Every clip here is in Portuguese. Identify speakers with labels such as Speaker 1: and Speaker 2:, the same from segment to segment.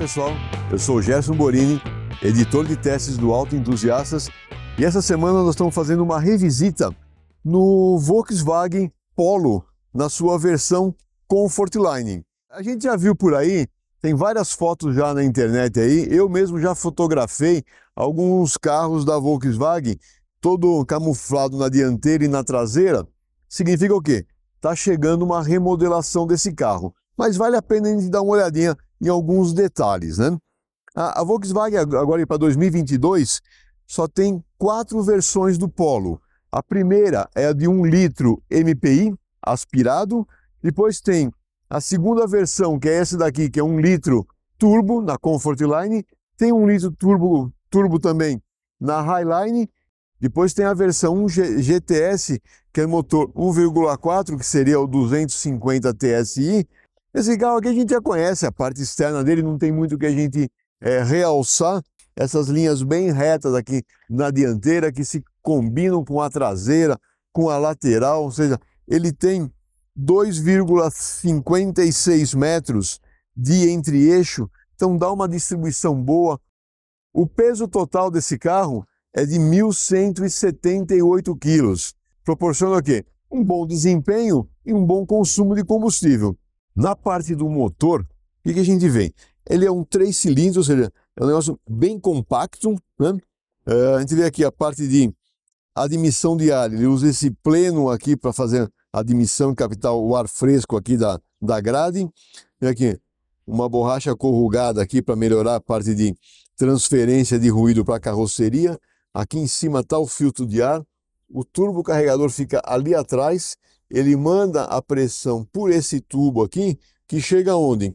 Speaker 1: pessoal? Eu sou Gerson Borini, editor de testes do Auto Entusiastas, e essa semana nós estamos fazendo uma revisita no Volkswagen Polo, na sua versão Comfortline. A gente já viu por aí, tem várias fotos já na internet aí, eu mesmo já fotografei alguns carros da Volkswagen, todo camuflado na dianteira e na traseira. Significa o quê? Está chegando uma remodelação desse carro mas vale a pena a gente dar uma olhadinha em alguns detalhes. Né? A, a Volkswagen, agora para 2022, só tem quatro versões do Polo. A primeira é a de 1 litro MPI aspirado, depois tem a segunda versão, que é essa daqui, que é 1 litro turbo na Comfortline, tem 1 litro turbo, turbo também na Highline, depois tem a versão GTS, que é motor 1,4, que seria o 250 TSI, esse carro aqui a gente já conhece, a parte externa dele não tem muito que a gente é, realçar. Essas linhas bem retas aqui na dianteira que se combinam com a traseira, com a lateral, ou seja, ele tem 2,56 metros de entre-eixo, então dá uma distribuição boa. O peso total desse carro é de 1.178 quilos. Proporciona o quê? Um bom desempenho e um bom consumo de combustível. Na parte do motor, o que, a gente vê? Ele é um três cilindros, ou seja, é um negócio bem compacto. Né? Uh, a gente vê aqui a parte de admissão de ar. Ele usa esse pleno aqui para fazer admissão capital, o ar fresco aqui da, da grade. E aqui uma borracha corrugada aqui para melhorar a parte de transferência de ruído para a carroceria. Aqui em cima está o filtro de ar. O turbo carregador fica ali atrás ele manda a pressão por esse tubo aqui, que chega onde?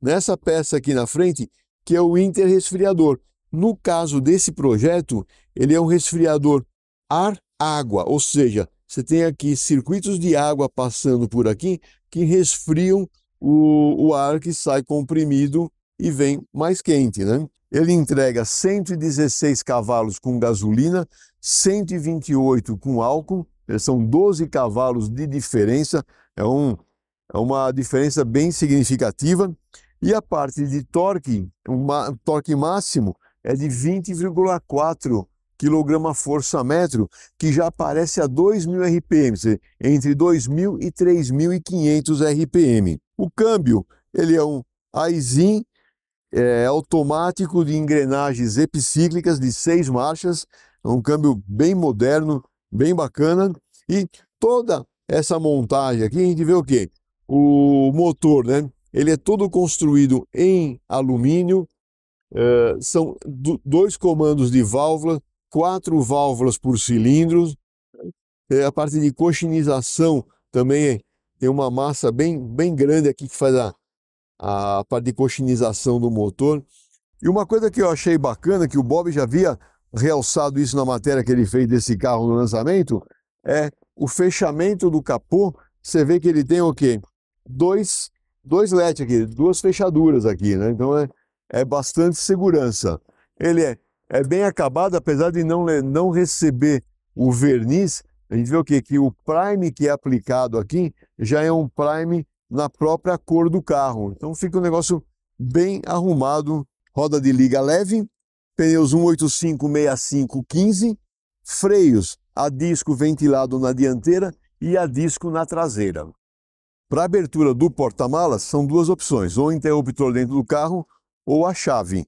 Speaker 1: Nessa peça aqui na frente, que é o interresfriador. No caso desse projeto, ele é um resfriador ar-água, ou seja, você tem aqui circuitos de água passando por aqui que resfriam o, o ar que sai comprimido e vem mais quente, né? Ele entrega 116 cavalos com gasolina, 128 com álcool eh, são 12 cavalos de diferença, é, um, é uma diferença bem significativa. E a parte de torque, o torque máximo é de 20,4 quilograma-força metro, que já aparece a 2.000 RPM, entre 2.000 e 3.500 RPM. O câmbio, ele é um Aizin é, automático de engrenagens epicíclicas de seis marchas, é um câmbio bem moderno, bem bacana. E toda essa montagem aqui, a gente vê o que? O motor, né? Ele é todo construído em alumínio, uh, são do, dois comandos de válvula, quatro válvulas por cilindro, é a parte de cochinização também é, tem uma massa bem, bem grande aqui que faz a, a parte de cochinização do motor. E uma coisa que eu achei bacana, que o Bob já havia realçado isso na matéria que ele fez desse carro no lançamento, é o fechamento do capô. Você vê que ele tem o quê? Dois, dois LEDs aqui, duas fechaduras aqui, né? Então é, é bastante segurança. Ele é, é bem acabado, apesar de não, não receber o verniz. A gente vê o quê? Que o prime que é aplicado aqui já é um prime na própria cor do carro. Então fica um negócio bem arrumado. Roda de liga leve, pneus 185-65-15, freios a disco ventilado na dianteira e a disco na traseira. Para abertura do porta-malas são duas opções, ou interruptor dentro do carro ou a chave.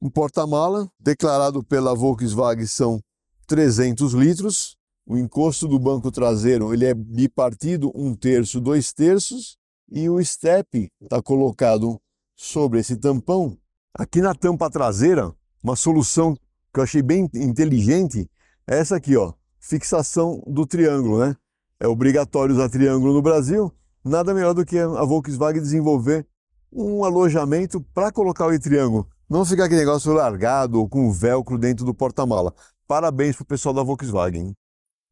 Speaker 1: Um porta-mala declarado pela Volkswagen são 300 litros. O encosto do banco traseiro ele é bipartido, um terço, dois terços, e o step está colocado sobre esse tampão. Aqui na tampa traseira uma solução que eu achei bem inteligente é essa aqui, ó, fixação do triângulo, né? É obrigatório usar triângulo no Brasil, nada melhor do que a Volkswagen desenvolver um alojamento para colocar o triângulo, não ficar aquele negócio largado ou com velcro dentro do porta-mala. Parabéns pro pessoal da Volkswagen.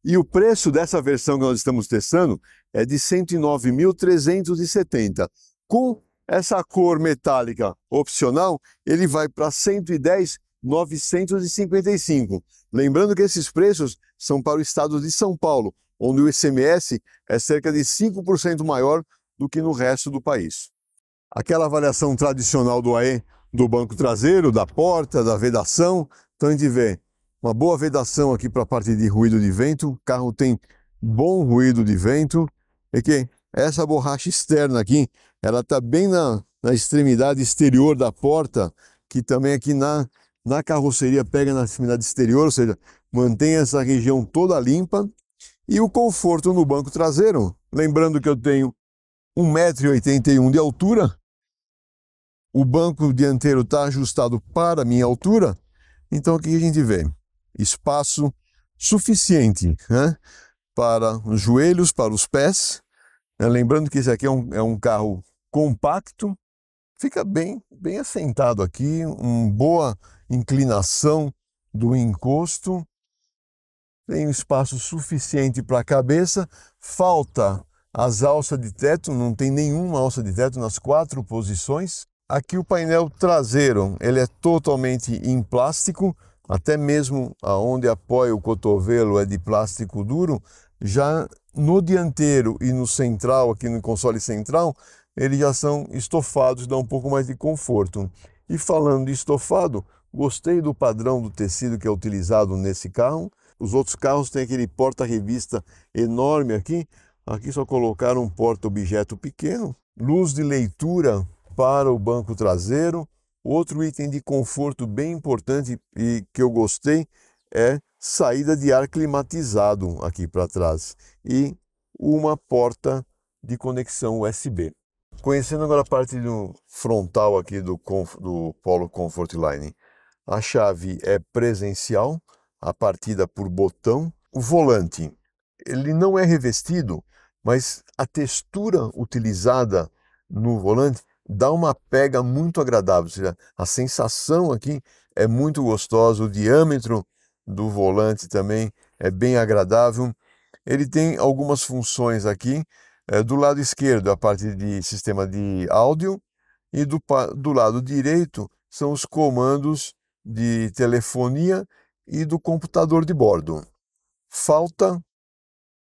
Speaker 1: E o preço dessa versão que nós estamos testando é de 109.370, com essa cor metálica opcional, ele vai para 110 955. Lembrando que esses preços são para o estado de São Paulo, onde o ICMS é cerca de 5% maior do que no resto do país. Aquela avaliação tradicional do AE, do banco traseiro, da porta, da vedação, então a gente vê uma boa vedação aqui para a parte de ruído de vento, o carro tem bom ruído de vento, e que essa borracha externa aqui, ela está bem na, na extremidade exterior da porta, que também aqui na, na carroceria pega na extremidade exterior, ou seja, mantém essa região toda limpa. E o conforto no banco traseiro, lembrando que eu tenho 1,81m de altura, o banco dianteiro está ajustado para a minha altura, então o que a gente vê? Espaço suficiente né? para os joelhos, para os pés, né, lembrando que esse aqui é um, é um carro compacto, fica bem, bem assentado aqui, uma boa inclinação do encosto, tem espaço suficiente para a cabeça, falta as alças de teto, não tem nenhuma alça de teto nas quatro posições. Aqui o painel traseiro, ele é totalmente em plástico, até mesmo aonde apoia o cotovelo é de plástico duro, já no dianteiro e no central, aqui no console central, eles já são estofados, dá um pouco mais de conforto. E falando de estofado, gostei do padrão do tecido que é utilizado nesse carro. Os outros carros têm aquele porta-revista enorme aqui. Aqui só colocaram um porta-objeto pequeno. Luz de leitura para o banco traseiro. Outro item de conforto bem importante e que eu gostei é saída de ar climatizado aqui para trás e uma porta de conexão USB. Conhecendo agora a parte do frontal aqui do, do Polo Comfort Line, a chave é presencial, a partida por botão. O volante, ele não é revestido, mas a textura utilizada no volante dá uma pega muito agradável, ou seja, a sensação aqui é muito gostosa, o diâmetro do volante também é bem agradável. Ele tem algumas funções aqui. É, do lado esquerdo, a parte de sistema de áudio, e do, do lado direito são os comandos de telefonia e do computador de bordo. Falta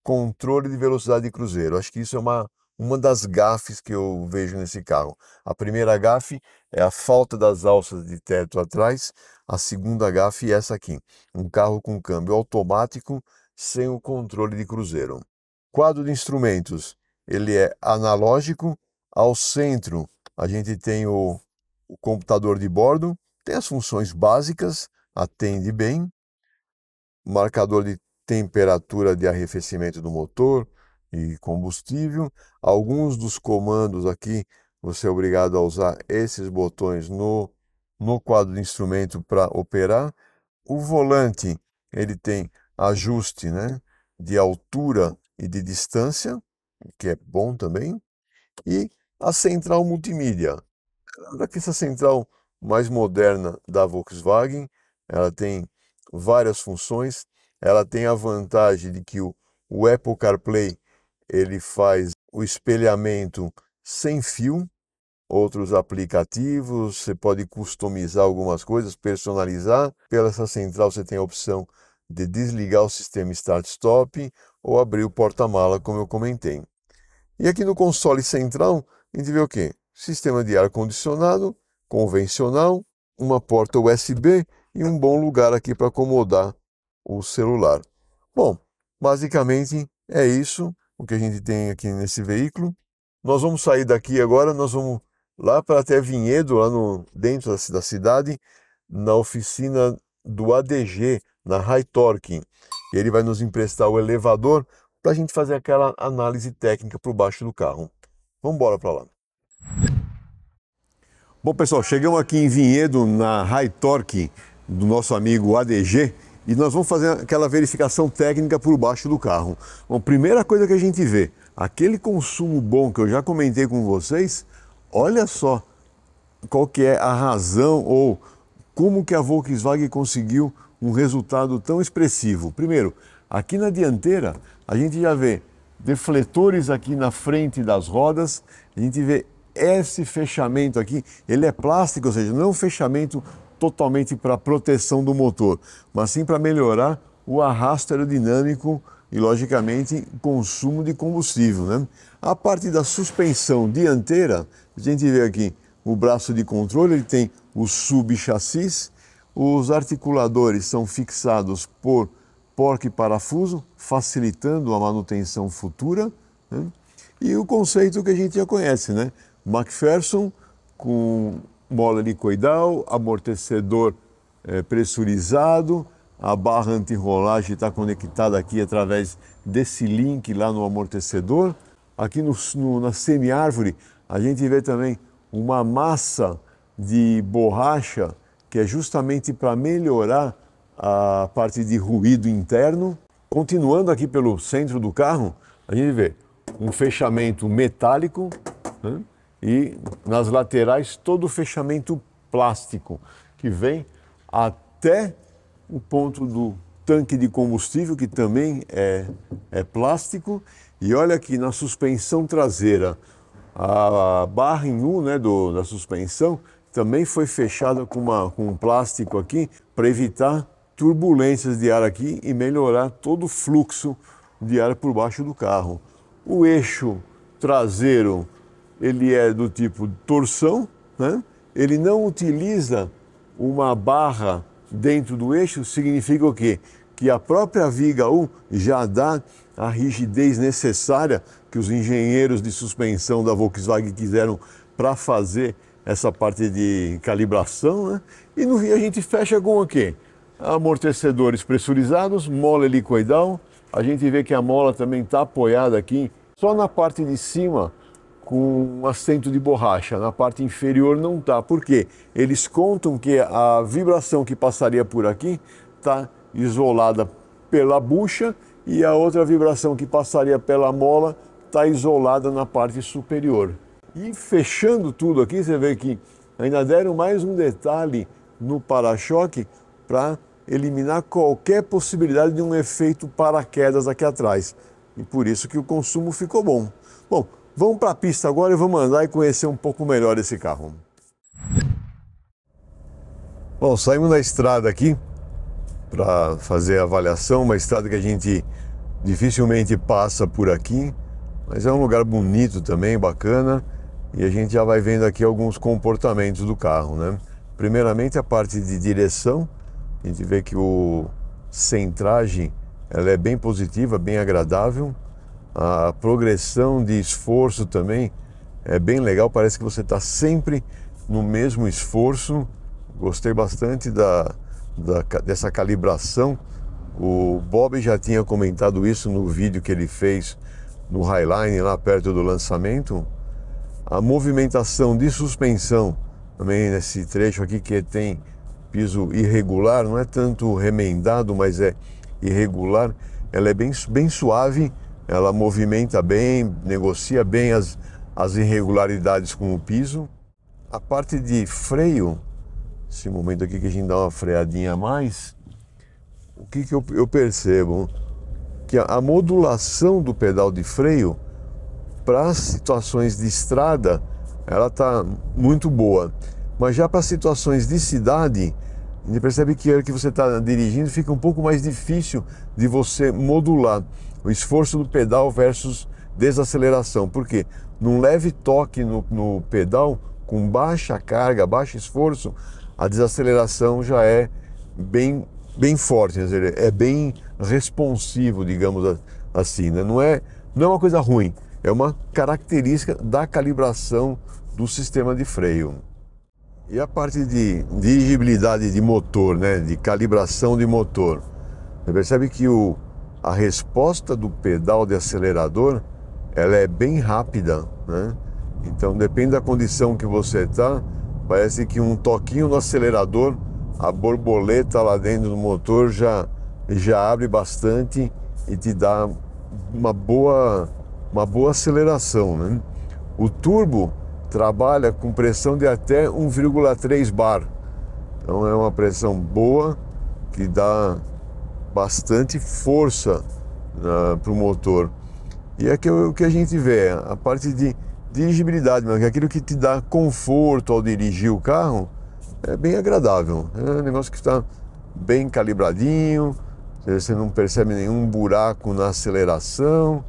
Speaker 1: controle de velocidade de cruzeiro. Acho que isso é uma uma das gafes que eu vejo nesse carro. A primeira gafe é a falta das alças de teto atrás, a segunda gafe é essa aqui, um carro com câmbio automático sem o controle de cruzeiro. Quadro de instrumentos, ele é analógico, ao centro a gente tem o, o computador de bordo, tem as funções básicas, atende bem, marcador de temperatura de arrefecimento do motor, de combustível. Alguns dos comandos aqui você é obrigado a usar esses botões no, no quadro de instrumento para operar. O volante ele tem ajuste né, de altura e de distância, que é bom também. E a central multimídia. Daqui essa central mais moderna da Volkswagen, ela tem várias funções. Ela tem a vantagem de que o, o Apple CarPlay ele faz o espelhamento sem fio, outros aplicativos, você pode customizar algumas coisas, personalizar. Pela essa central você tem a opção de desligar o sistema start-stop ou abrir o porta-mala, como eu comentei. E aqui no console central, a gente vê o quê? Sistema de ar-condicionado convencional, uma porta USB e um bom lugar aqui para acomodar o celular. Bom, basicamente é isso o que a gente tem aqui nesse veículo. Nós vamos sair daqui agora, nós vamos lá para até Vinhedo, lá no, dentro da cidade, na oficina do ADG, na High Torque. Ele vai nos emprestar o elevador para a gente fazer aquela análise técnica por baixo do carro. Vamos embora para lá. Bom, pessoal, chegamos aqui em Vinhedo, na High Torque, do nosso amigo ADG e nós vamos fazer aquela verificação técnica por baixo do carro. Bom, primeira coisa que a gente vê, aquele consumo bom que eu já comentei com vocês, olha só qual que é a razão ou como que a Volkswagen conseguiu um resultado tão expressivo. Primeiro, aqui na dianteira, a gente já vê defletores aqui na frente das rodas, a gente vê esse fechamento aqui, ele é plástico, ou seja, não é um fechamento totalmente para a proteção do motor, mas sim para melhorar o arrasto aerodinâmico e, logicamente, o consumo de combustível. Né? A parte da suspensão dianteira, a gente vê aqui o braço de controle, ele tem o subchassis, os articuladores são fixados por porque parafuso, facilitando a manutenção futura. Né? E o conceito que a gente já conhece, né? MacPherson com mola helicoidal, amortecedor é, pressurizado, a barra anti está conectada aqui através desse link lá no amortecedor. Aqui no, no, na semiárvore a gente vê também uma massa de borracha que é justamente para melhorar a parte de ruído interno. Continuando aqui pelo centro do carro, a gente vê um fechamento metálico, né? e nas laterais todo o fechamento plástico que vem até o ponto do tanque de combustível, que também é, é plástico. E olha aqui na suspensão traseira, a barra em U né, do, da suspensão também foi fechada com, uma, com um plástico aqui para evitar turbulências de ar aqui e melhorar todo o fluxo de ar por baixo do carro. O eixo traseiro ele é do tipo torção, né? ele não utiliza uma barra dentro do eixo, significa o quê? Que a própria viga U já dá a rigidez necessária que os engenheiros de suspensão da Volkswagen quiseram para fazer essa parte de calibração. Né? E no fim a gente fecha com o quê? Amortecedores pressurizados, mola helicoidal. A gente vê que a mola também está apoiada aqui. Só na parte de cima com assento de borracha, na parte inferior não está. Por quê? Eles contam que a vibração que passaria por aqui está isolada pela bucha e a outra vibração que passaria pela mola está isolada na parte superior. E fechando tudo aqui, você vê que ainda deram mais um detalhe no para-choque para eliminar qualquer possibilidade de um efeito paraquedas aqui atrás. E por isso que o consumo ficou bom. Bom, Vamos para a pista agora e vamos andar e conhecer um pouco melhor esse carro. Bom, saímos da estrada aqui para fazer a avaliação, uma estrada que a gente dificilmente passa por aqui, mas é um lugar bonito também, bacana, e a gente já vai vendo aqui alguns comportamentos do carro, né? Primeiramente a parte de direção, a gente vê que o centragem ela é bem positiva, bem agradável, a progressão de esforço também é bem legal, parece que você está sempre no mesmo esforço. Gostei bastante da, da, dessa calibração. O Bob já tinha comentado isso no vídeo que ele fez no Highline, lá perto do lançamento. A movimentação de suspensão, também nesse trecho aqui que tem piso irregular, não é tanto remendado, mas é irregular, ela é bem, bem suave ela movimenta bem, negocia bem as, as irregularidades com o piso. A parte de freio, esse momento aqui que a gente dá uma freadinha a mais, o que, que eu, eu percebo? Que a, a modulação do pedal de freio para situações de estrada, ela está muito boa. Mas já para situações de cidade, a gente percebe que a hora que você está dirigindo fica um pouco mais difícil de você modular o esforço do pedal versus desaceleração. Por quê? Num leve toque no, no pedal, com baixa carga, baixo esforço, a desaceleração já é bem, bem forte, quer dizer, é bem responsivo, digamos assim. Né? Não, é, não é uma coisa ruim, é uma característica da calibração do sistema de freio. E a parte de dirigibilidade de motor, né? de calibração de motor? Você percebe que o, a resposta do pedal de acelerador ela é bem rápida, né? Então depende da condição que você está, parece que um toquinho no acelerador, a borboleta lá dentro do motor já já abre bastante e te dá uma boa uma boa aceleração, né? O turbo trabalha com pressão de até 1,3 bar. Então é uma pressão boa que dá bastante força uh, ah, para o motor. E é que, o que a gente vê, a parte de dirigibilidade, mesmo, que é aquilo que te dá conforto ao dirigir o carro, é bem agradável. É um negócio que está bem calibradinho, você não percebe nenhum buraco na aceleração.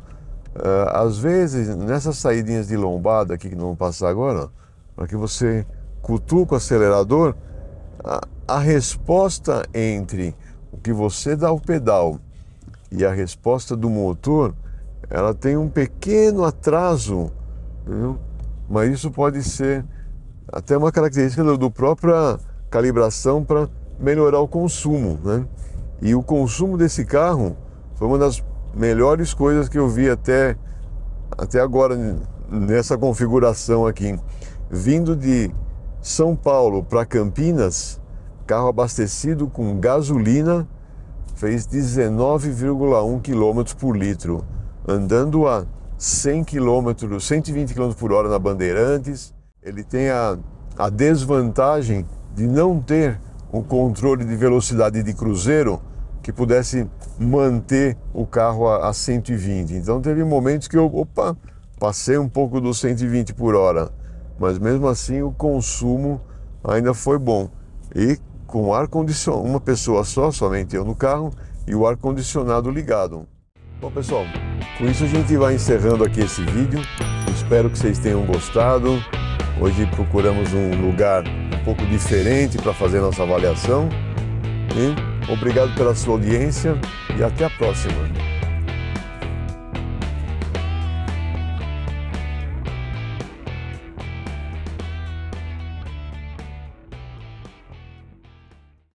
Speaker 1: Ah, às vezes, nessas saídinhas de lombada aqui que não vou passar agora, para que você cutuca o acelerador, a, a resposta entre o que você dá ao pedal e a resposta do motor, ela tem um pequeno atraso, entendeu? mas isso pode ser até uma característica do, do própria calibração para melhorar o consumo, né? E o consumo desse carro foi uma das melhores coisas que eu vi até até agora nessa configuração aqui, vindo de São Paulo para Campinas, carro abastecido com gasolina fez 19,1 km por litro, andando a 100 km, 120 km por hora na Bandeirantes. Ele tem a, a desvantagem de não ter um controle de velocidade de cruzeiro que pudesse manter o carro a, a 120. Então teve momentos que eu, opa, passei um pouco dos 120 por hora, mas mesmo assim o consumo ainda foi bom. E com ar condicionado, uma pessoa só, somente eu no carro e o ar condicionado ligado. Bom pessoal, com isso a gente vai encerrando aqui esse vídeo. Espero que vocês tenham gostado. Hoje procuramos um lugar um pouco diferente para fazer nossa avaliação. E obrigado pela sua audiência e até a próxima.